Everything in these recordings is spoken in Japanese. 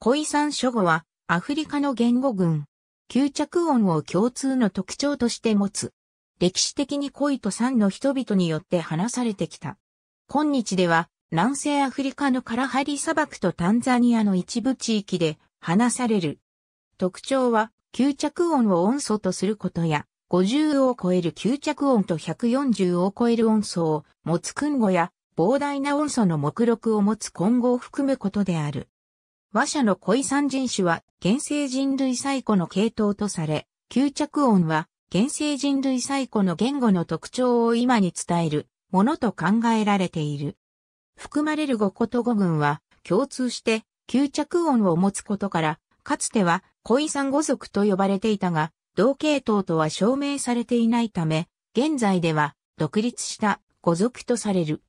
コイサン諸語はアフリカの言語群。吸着音を共通の特徴として持つ。歴史的にコイとサンの人々によって話されてきた。今日では南西アフリカのカラハリ砂漠とタンザニアの一部地域で話される。特徴は吸着音を音素とすることや、50を超える吸着音と140を超える音素を持つ訓語や、膨大な音素の目録を持つ混合を含むことである。和社の恋三人種は原生人類最古の系統とされ、吸着音は原生人類最古の言語の特徴を今に伝えるものと考えられている。含まれる語こと語群は共通して吸着音を持つことから、かつては恋三語族と呼ばれていたが、同系統とは証明されていないため、現在では独立した語族とされる。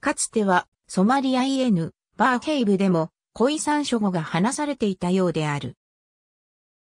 かつてはソマリアイエヌ、バーヘイブでも恋三書語が話されていたようである。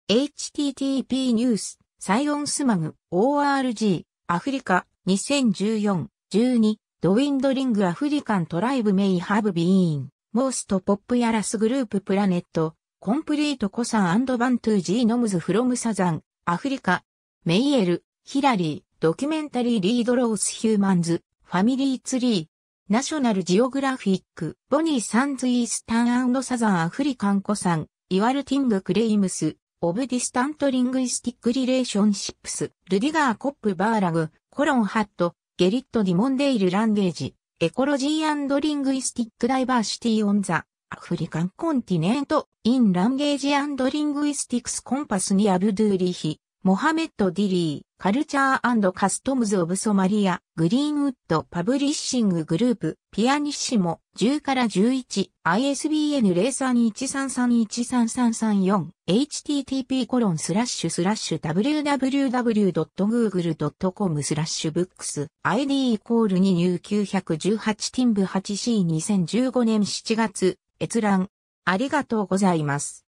http ニュース、サイオンスマグ、org、アフリカ、2014、12、ドウィンドリングアフリカントライブメイハブビーン、モーストポップヤラスグループプラネット、コンプリートコサンバントゥジーノムズフロムサザン、アフリカ、メイエル、ヒラリー、ドキュメンタリーリードロースヒューマンズ、ファミリーツリー、ナショナルジオグラフィック、ボニー・サンズ・イースタンサザン・アフリカンコサン、イワルティング・クレイムス、オブ・ディスタント・リングイスティック・リレーションシップス、ルディガー・コップ・バーラグ、コロン・ハット、ゲリット・ディモンデイル・ランゲージ、エコロジーリングイスティック・ダイバーシティ・オン・ザ・アフリカン・コンティネント・イン・ランゲージ・リングイスティックス・コンパスにアブドゥーリヒ、モハメット・ディリー、カルチャーカストムズ・オブ・ソマリア、グリーンウッド・パブリッシング・グループ、ピアニッシモ、10から11、ISBN 0 3 1 3 3 1 3 3 4 http コロンスラッシュスラッシュ www.google.com スラッシュブックス、ID イコール2入918ティンブ 8C2015 年7月、閲覧。ありがとうございます。